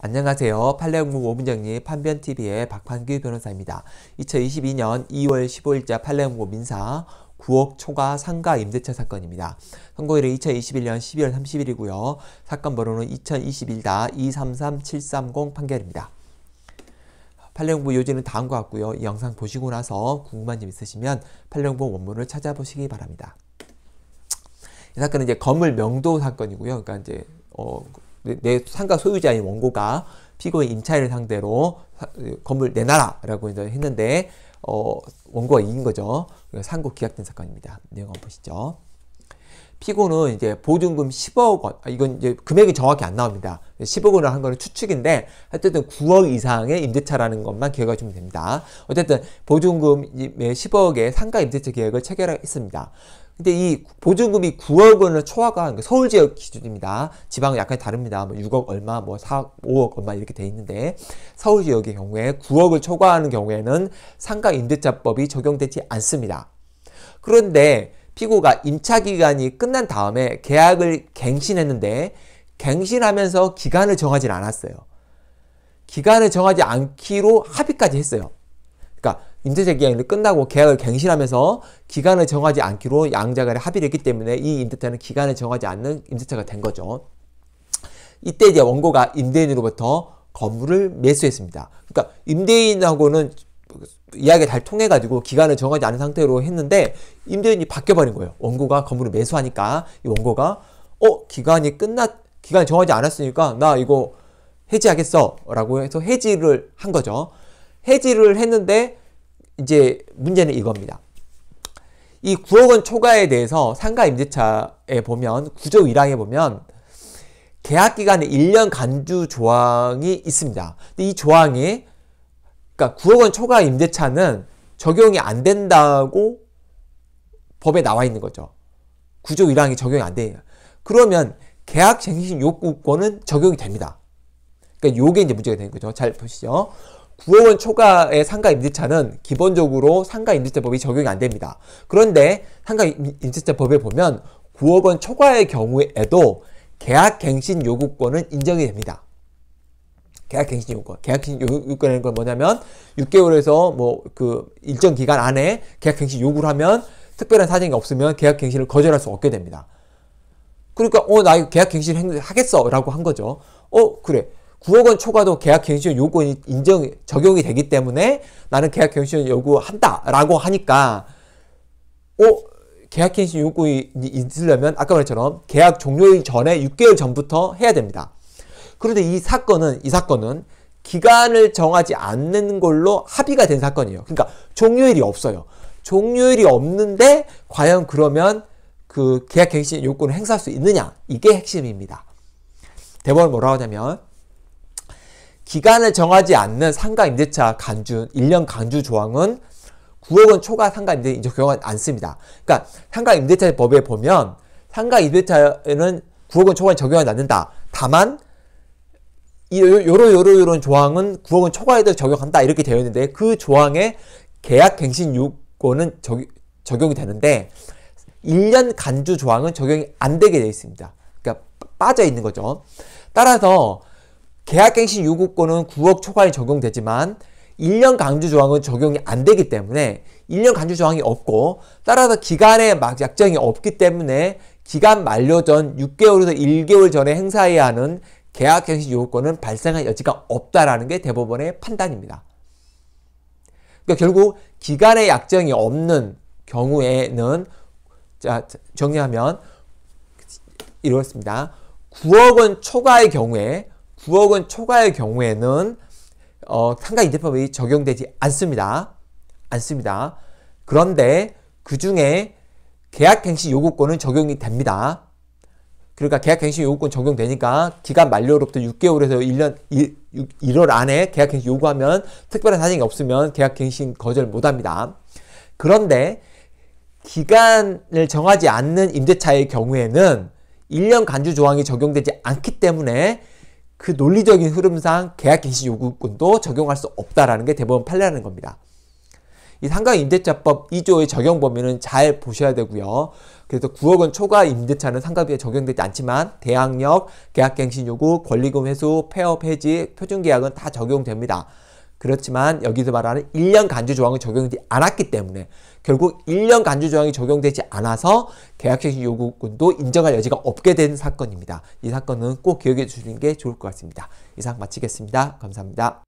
안녕하세요. 팔레옹국 오문정리 판변TV의 박판규 변호사입니다. 2022년 2월 15일자 팔레옹국 민사 9억 초과 상가 임대차 사건입니다. 선고일은 2021년 12월 30일이고요. 사건 번호는 2021-233730 판결입니다. 팔레옹부 요지는 다음과 같고요. 이 영상 보시고 나서 궁금한 점 있으시면 팔레옹부 원문을 찾아보시기 바랍니다. 이 사건은 이제 건물 명도 사건이고요. 그러니까 이제 어, 내 상가 소유자인 원고가 피고인 임차인을 상대로 건물 내놔라라고 이제 했는데 어, 원고가 이긴 거죠. 상고 기각된 사건입니다. 내용 한번 보시죠. 피고는 이제 보증금 10억 원, 아, 이건 이제 금액이 정확히 안 나옵니다. 10억 원을한 거는 추측인데 하여튼 9억 이상의 임대차라는 것만 기억해 주면 됩니다. 어쨌든 보증금의 10억의 상가 임대차 계획을 체결했습니다. 근데 이 보증금이 9억 원을 초과가 서울 지역 기준입니다. 지방은 약간 다릅니다. 뭐 6억 얼마, 뭐 4억, 5억 얼마 이렇게 돼 있는데 서울 지역의 경우에 9억을 초과하는 경우에는 상가 임대차법이 적용되지 않습니다. 그런데 피고가 임차 기간이 끝난 다음에 계약을 갱신했는데 갱신하면서 기간을 정하지 않았어요. 기간을 정하지 않기로 합의까지 했어요. 그러니까 임대차 계약이 끝나고 계약을 갱신하면서 기간을 정하지 않기로 양자 간에 합의를 했기 때문에 이 임대차는 기간을 정하지 않는 임대차가 된 거죠. 이때 이제 원고가 임대인으로부터 건물을 매수했습니다. 그러니까 임대인하고는 이야기가 잘 통해가지고 기간을 정하지 않은 상태로 했는데 임대인이 바뀌어버린 거예요. 원고가 건물을 매수하니까 이 원고가 어 기간이 끝났 기간 정하지 않았으니까 나 이거 해지하겠어 라고 해서 해지를 한 거죠. 해지를 했는데 이제 문제는 이겁니다. 이 9억 원 초과에 대해서 상가 임대차에 보면 구조 1항에 보면 계약 기간에 1년 간주 조항이 있습니다. 근데 이 조항이 그러니까 9억 원 초과 임대차는 적용이 안 된다고 법에 나와 있는 거죠. 구조 1항이 적용이 안 돼요. 그러면 계약갱신 요구권은 적용이 됩니다. 그러니까 요게 이제 문제가 되는 거죠. 잘 보시죠. 9억 원 초과의 상가 임대차는 기본적으로 상가 임대차법이 적용이 안 됩니다. 그런데 상가 임대차법에 보면 9억 원 초과의 경우에도 계약갱신 요구권은 인정이 됩니다. 계약갱신 요구권. 계약갱신 요구권이라는 건 뭐냐면 6개월에서 뭐 그 일정 기간 안에 계약갱신 요구를 하면 특별한 사정이 없으면 계약갱신을 거절할 수 없게 됩니다. 그러니까 어나 계약 갱신 하겠어라고 한 거죠. 어 그래. 9억 원 초과도 계약 갱신 요건이 인정 적용이 되기 때문에 나는 계약 갱신 요구한다라고 하니까 어 계약 갱신 요구이 있으려면 아까 말처럼 계약 종료일 전에 6개월 전부터 해야 됩니다. 그런데 이 사건은 이 사건은 기간을 정하지 않는 걸로 합의가 된 사건이에요. 그러니까 종료일이 없어요. 종료일이 없는데 과연 그러면 그 계약 갱신 요건을 행사할 수 있느냐 이게 핵심입니다. 대법원 뭐라고 하냐면 기간을 정하지 않는 상가 임대차 간주 1년 간주 조항은 9억 원 초과 상가 임대 인적 경우가 않습니다. 그러니까 상가 임대차 법에 보면 상가 임대차에는 9억 원초과 적용하지 않는다. 다만 요로 요로 요런 조항은 9억 원 초과에도 적용한다 이렇게 되어 있는데 그 조항에 계약 갱신 요건은 적용이 되는데 1년 간주 조항은 적용이 안 되게 되어 있습니다. 그러니까 빠져 있는 거죠. 따라서 계약갱신 요구권은 9억 초과에 적용되지만 1년 간주 조항은 적용이 안 되기 때문에 1년 간주 조항이 없고 따라서 기간에 막 약정이 없기 때문에 기간 만료 전 6개월에서 1개월 전에 행사해야 하는 계약갱신 요구권은 발생할 여지가 없다라는 게 대법원의 판단입니다. 그러니까 결국 기간에 약정이 없는 경우에는 자, 정리하면 이렇습니다. 9억 원 초과의 경우에 9억 원 초과의 경우에는 어, 상가 임대법이 적용되지 않습니다. 않습니다. 그런데 그 중에 계약갱신 요구권은 적용이 됩니다. 그러니까 계약갱신 요구권 적용되니까 기간 만료로부터 6개월에서 1년 1, 1월 안에 계약갱신 요구하면 특별한 사정이 없으면 계약갱신 거절 못합니다. 그런데 기간을 정하지 않는 임대차의 경우에는 1년 간주 조항이 적용되지 않기 때문에 그 논리적인 흐름상 계약 개시 요구권도 적용할 수 없다라는 게 대법원 판례라는 겁니다. 이 상가 임대차법 2조의 적용 범위는 잘 보셔야 되고요. 그래서 9억 원 초과 임대차는 상가비에 적용되지 않지만 대항력, 계약갱신 요구, 권리금 회수, 폐업 해지, 표준계약은 다 적용됩니다. 그렇지만 여기서 말하는 1년 간주 조항이 적용되지 않았기 때문에 결국 1년 간주 조항이 적용되지 않아서 계약해신 요구권도 인정할 여지가 없게 된 사건입니다. 이 사건은 꼭 기억해 주시는 게 좋을 것 같습니다. 이상 마치겠습니다. 감사합니다.